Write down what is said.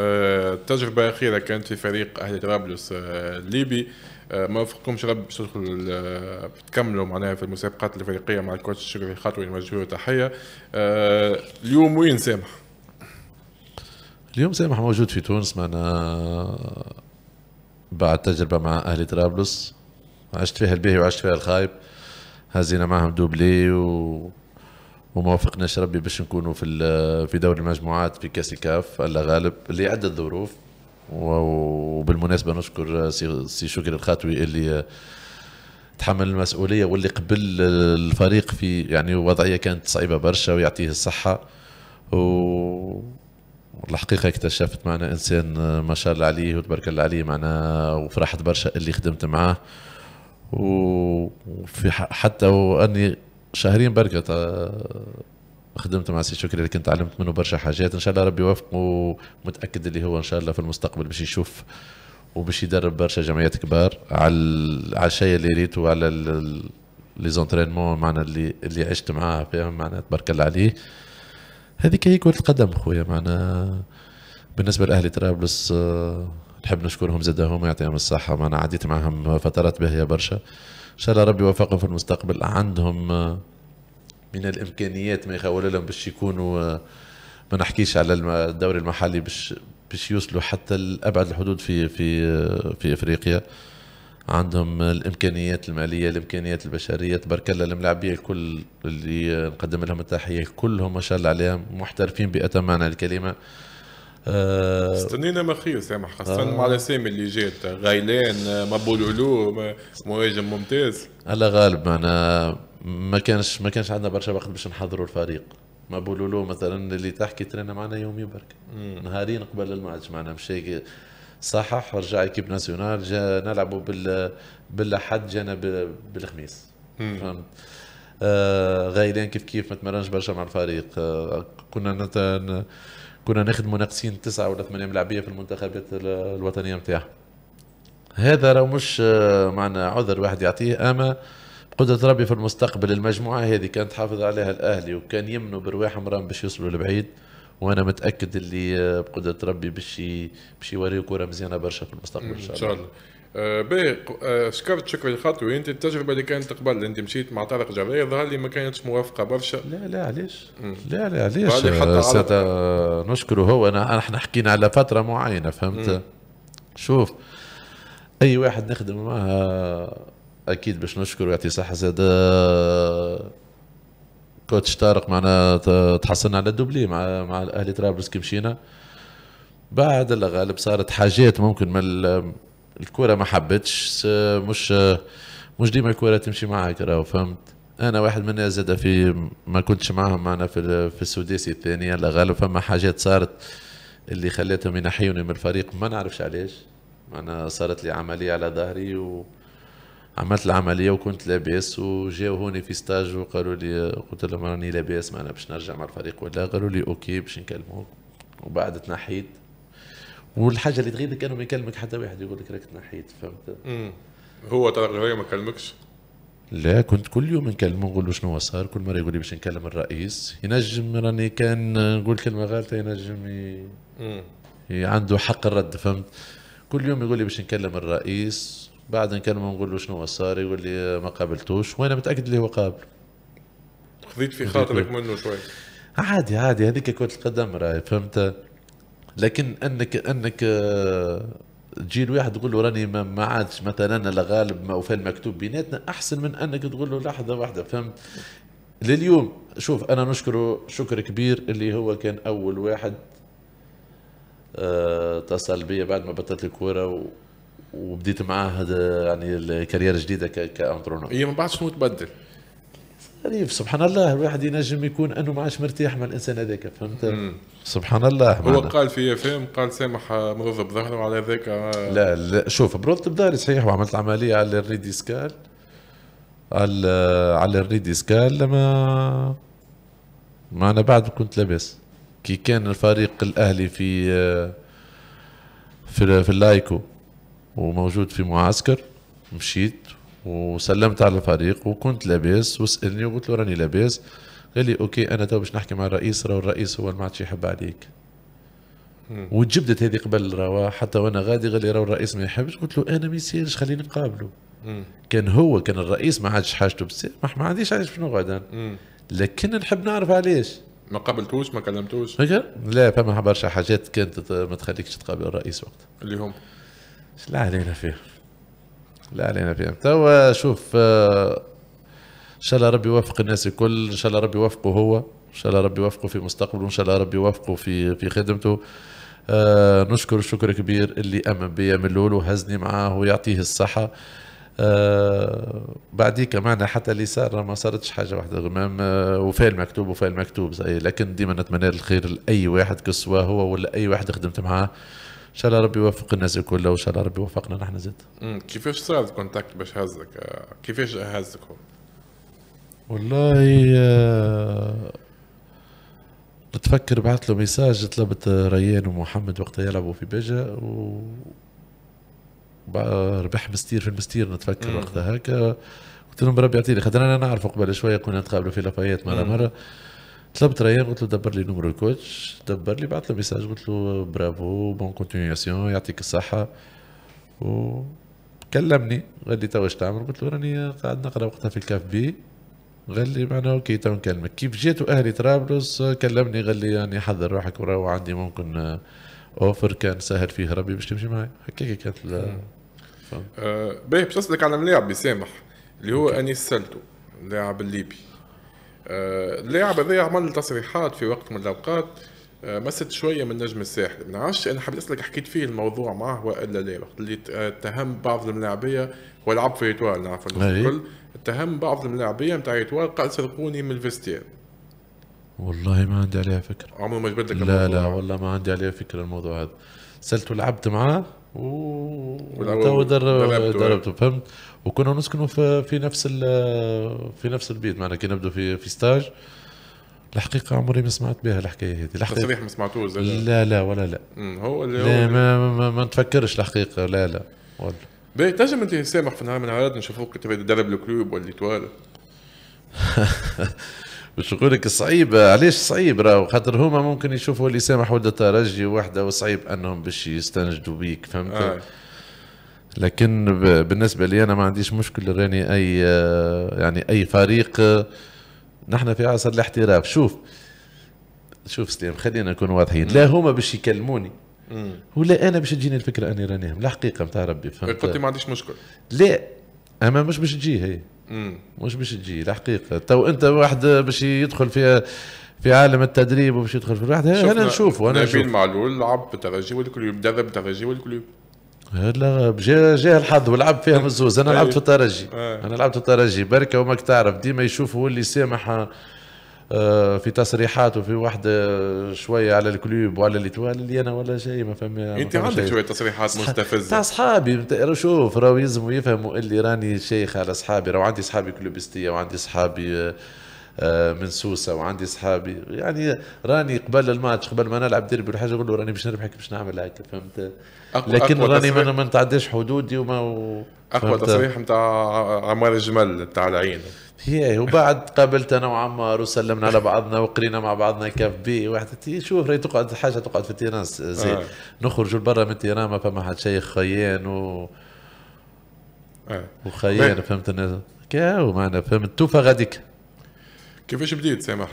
آه، تجربة أخيرة كانت في فريق أهلي طرابلس الليبي آه، آه، ما وفقكمش رب تدخل تكملوا معناها في المسابقات الافريقيه مع الكوتش شكري نوجه له تحيه اليوم وين سامح؟ اليوم سامح موجود في تونس معنا بعد تجربه مع اهلي طرابلس عشت فيها الباهي وعشت فيها الخايب هزينا معهم دوبلي و وما وفقناش ربي باش نكونوا في في دوري المجموعات في كاس الكاف الله غالب لعده ظروف وبالمناسبه نشكر سي شكر الخاتوي اللي تحمل المسؤوليه واللي قبل الفريق في يعني وضعيه كانت صعيبه برشا ويعطيه الصحه و الحقيقة اكتشفت معنا إنسان ما شاء الله عليه وتبارك الله عليه معنا وفرحت برشا اللي خدمت معاه وفي حتى وأني شهرين بركة آه، خدمت مع سي شكري اللي كنت تعلمت منه برشا حاجات ان شاء الله ربي يوفقه ومتاكد اللي هو ان شاء الله في المستقبل باش يشوف وباش يدرب برشا جمعيات كبار على على الشيء اللي ريته وعلى لي زونترينمون معنا اللي اللي عشت معاه فيهم معنا تبارك الله عليه هذيك هي كرة القدم خويا معنا بالنسبة لأهلي طرابلس آه، نحب نشكرهم زاد هما يعطيهم الصحة معنا عديت معهم فترات باهية برشا شاء الله ربي يوفقهم في المستقبل عندهم آه، من الامكانيات ما يخول لهم باش يكونوا آه، ما نحكيش على الدوري المحلي باش باش يوصلوا حتى لابعد الحدود في في آه، في افريقيا عندهم الامكانيات الماليه الامكانيات البشريه تبارك الله الملاعبيه الكل اللي نقدم لهم التحيه كلهم ما شاء الله عليهم محترفين باتم معنى الكلمه آه، استنينا ما خير سامح خاصة آه. مع الاسامي اللي جات غيلان مبولولو مهاجم ممتاز الله غالب انا ما كانش ما كانش عندنا برشا وقت باش نحضروا الفريق مبولولو مثلا اللي تحكي ترينا معنا يومي برك نهارين قبل الماتش معنا مشى صحح رجع ايكيب ناسيونال جا نلعبوا بال بالاحد جانا بالخميس فهمت آه غيلان كيف كيف ما تمرنش برشا مع الفريق آه كنا نتن كنا نخدموا ناقصين تسعه ولا ثمانيه ملاعبيه في المنتخبات الوطنيه نتاعها هذا راه مش آه، معنا عذر واحد يعطيه اما قدرة ربي في المستقبل المجموعة هذه كانت تحافظ عليها الأهلي وكان يمنوا برواحهم راهم باش يوصلوا لبعيد وأنا متأكد اللي آه، بقدرة ربي باش باش يوريو كرة مزيانة برشا في المستقبل إن شاء الله. باهي شكرت آه، شكر الخطوي انت التجربه اللي كانت قبل اللي انت مشيت مع طارق جبريل ظهر لي ما كانتش موافقه برشا لا لا علاش لا لا علاش حتى نشكره هو انا احنا حكينا على فتره معينه فهمت مم. شوف اي واحد نخدم معاه اكيد باش نشكره يعطي صحه زاد آه، كوتش طارق معنا تحصلنا على دوبلي مع مع الاهلي طرابلس كي مشينا بعد الغالب صارت حاجات ممكن من الكره ما حبتش مش مش ديما الكره تمشي معاك راهو فهمت انا واحد من الناس زاد في ما كنتش معاهم معنا في في السداسي الثانيه لا غالب فما حاجات صارت اللي خلاتهم ينحيوني من الفريق ما نعرفش علاش انا صارت لي عمليه على ظهري و عملت العمليه وكنت لاباس وجاو هوني في ستاج وقالوا لي قلت لهم راني لاباس انا باش نرجع مع الفريق ولا قالوا لي اوكي باش نكلموك وبعد تنحيت والحاجه اللي تغيظك انه ما يكلمك حتى واحد يقول لك راك تنحيت فهمت امم هو طارق الهويه ما كلمكش لا كنت كل يوم نكلمه نقول له شنو صار كل مره يقول لي باش نكلم الرئيس ينجم راني كان نقول كلمه غلطه ينجم ي... ي... عنده حق الرد فهمت كل يوم يقول لي باش نكلم الرئيس بعد نكلمه نقول له شنو صار يقول لي آه، ما قابلتوش وانا متاكد اللي هو قابل خذيت في خاطرك منه شوي عادي عادي هذيك كرة القدم راهي فهمت لكن انك انك آه، تجي لواحد تقول له راني ما عادش مثلا لا غالب ما وفي المكتوب بيناتنا احسن من انك تقول له لحظه واحده فهمت لليوم شوف انا نشكره شكر كبير اللي هو كان اول واحد آه، اتصل بي بعد ما بطلت الكوره و... وبديت معاه يعني الكارير الجديده كأنترونو كانترونور هي من بعد شنو تبدل؟ غريب يعني سبحان الله الواحد ينجم يكون انه ما عادش مرتاح مع الانسان هذاك فهمت سبحان الله هو قال في ام قال سامح مرض بظهره وعلى ذاك آه. لا لا شوف مرض بظهري صحيح وعملت عمليه على الريديسكال على على الريديسكال لما ما انا بعد كنت لاباس كي كان الفريق الاهلي في في, في اللايكو وموجود في معسكر مشيت وسلمت على الفريق وكنت لاباس وسالني وقلت له راني لاباس قال لي اوكي انا تو باش نحكي مع الرئيس راه الرئيس هو اللي ما عادش يحب عليك وتجبدت هذه قبل روا حتى وانا غادي قال لي راه الرئيس ما يحبش قلت له انا ما يصيرش خليني نقابله كان هو كان الرئيس ما عادش حاجته بزاف ما عنديش علاش باش نقعد لكن نحب نعرف علاش ما قابلتوش ما كلمتوش لا فما برشا حاجات كانت ما تخليكش تقابل الرئيس وقت اللي هم لا علينا فيه لا علينا فيهم توا شوف آه، ان شاء الله ربي يوفق الناس الكل ان شاء الله ربي يوفقه هو ان شاء الله ربي يوفقه في مستقبله ان شاء الله ربي يوفقه في في خدمته آه نشكر شكر كبير اللي امن بيا من الاول وهزني معاه ويعطيه الصحه آه بعديك معنا حتى اللي صار ما صارتش حاجه واحده غمام آه وفاء المكتوب وفاء المكتوب زي لكن ديما نتمنى الخير لاي واحد كسوا هو ولا اي واحد خدمت معاه ان شاء الله ربي يوفق الناس الكل وان شاء الله ربي يوفقنا نحن زاد كيفاش صار الكونتاكت باش هزك كيفاش هزك هو والله آه، نتفكر بعث له ميساج طلبت ريان ومحمد وقتها يلعبوا في بيجا و ربح مستير في المستير نتفكر وقتها هكا قلت لهم ربي يعطيني خاطر انا نعرفه قبل شويه كنا نتقابلوا في لافايات مره مره طلبت ريان قلت له دبر لي نمرو الكوتش دبر لي بعث له ميساج قلت له برافو بون كونتينياسيون يعطيك الصحه و كلمني قال لي تو واش تعمل قلت له راني قاعد نقرا وقتها في الكاف بي قال لي معناها اوكي تو نكلمك كيف جيت واهلي طرابلس كلمني قال لي راني يعني حضر روحك وراو عندي ممكن اوفر كان سهل فيه ربي باش تمشي معايا هكاك كانت أه، باهي باش نسالك على ملاعب بيسامح اللي هو انيس سالتو اللاعب الليبي آه، اللاعب هذا عمل تصريحات في وقت من الاوقات آه، مست شويه من نجم الساحل ما نعرفش انا حبيت اسالك حكيت فيه الموضوع معه والا لا وقت اللي آه، اتهم بعض الملاعبيه ولعب في ايتوال نعرف الكل إيه. اتهم بعض الملاعبيه نتاع ايتوال قال سرقوني من الفيستير والله ما عندي عليها فكره عمره ما جبت لك لا لا والله ما عندي عليها فكره الموضوع هذا سالته لعبت معاه و دربته فهمت وكنا نسكنوا في, في نفس في نفس البيت معنا كي نبدو في في ستاج الحقيقه عمري ما سمعت بها الحكايه هذه الحقيقه تصريح ما سمعتوش لا لا ولا لا هو اللي لا هو ما, ما, ما, نتفكرش الحقيقه لا لا ولا باهي تنجم انت تسامح في نهار من النهارات نشوفوك تدرب الكلوب ولا توال باش نقول لك صعيب علاش صعيب راهو خاطر هما ممكن يشوفوا اللي سامح ولا ترجي وحده وصعيب انهم باش يستنجدوا بيك فهمت آه. لكن بالنسبه لي انا ما عنديش مشكل راني اي آه، يعني اي فريق آه، نحن في عصر الاحتراف شوف شوف سليم خلينا نكون واضحين لا هما باش يكلموني ولا انا باش تجيني الفكره اني راني لا حقيقه نتاع ربي فهمت قلت ما عنديش مشكل لا اما مش باش تجي هي مش باش تجي الحقيقه تو انت واحد باش يدخل فيها في عالم التدريب وباش يدخل في الواحد انا نشوفه انا نبيل معلول لعب بالترجي والكليوب درب بالترجي والكليوب لا جا جا الحظ ولعب فيها مزوز انا لعبت إيه. في الترجي آه. انا لعبت في الترجي بركه وماك تعرف ديما يشوفوا اللي سامح آه، في تصريحات وفي واحدة آه، شوية على الكلوب وعلى الاتوال اللي انا ولا شيء ما فهمي انت عندك شوية تصريحات مستفزة تاع اصحابي شوف راهو يلزموا يفهموا اللي راني شيخ على اصحابي راهو عندي اصحابي كلوبستية وعندي اصحابي آه، من سوسه وعندي اصحابي يعني راني قبل الماتش قبل ما نلعب ديربي ولا حاجه اقول له راني باش نربحك باش نعمل هكا فهمت أقوى لكن أقوى راني ما نتعداش حدودي وما و... اقوى تصريح نتاع عمار الجمل نتاع العين هي وبعد قابلت انا وعمار وسلمنا على بعضنا وقرينا مع بعضنا كاف بي واحد شوف راهي تقعد حاجه تقعد في تيرانس زي آه. نخرجوا لبرا من تيران ما فما حد شيخ خيان و آه. وخيان فهمت الناس كاو معنا فهمت توفى غاديك كيفاش بديت سامح